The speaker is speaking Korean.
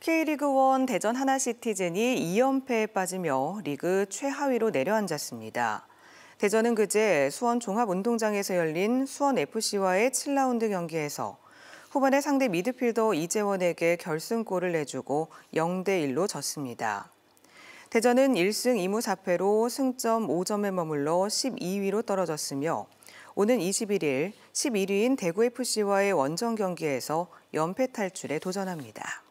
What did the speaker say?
K리그1 대전 하나시티즌이 2연패에 빠지며 리그 최하위로 내려앉았습니다. 대전은 그제 수원 종합운동장에서 열린 수원FC와의 7라운드 경기에서 후반에 상대 미드필더 이재원에게 결승골을 내주고 0대1로 졌습니다. 대전은 1승 2무 4패로 승점 5점에 머물러 12위로 떨어졌으며 오는 21일 11위인 대구FC와의 원정 경기에서 연패 탈출에 도전합니다.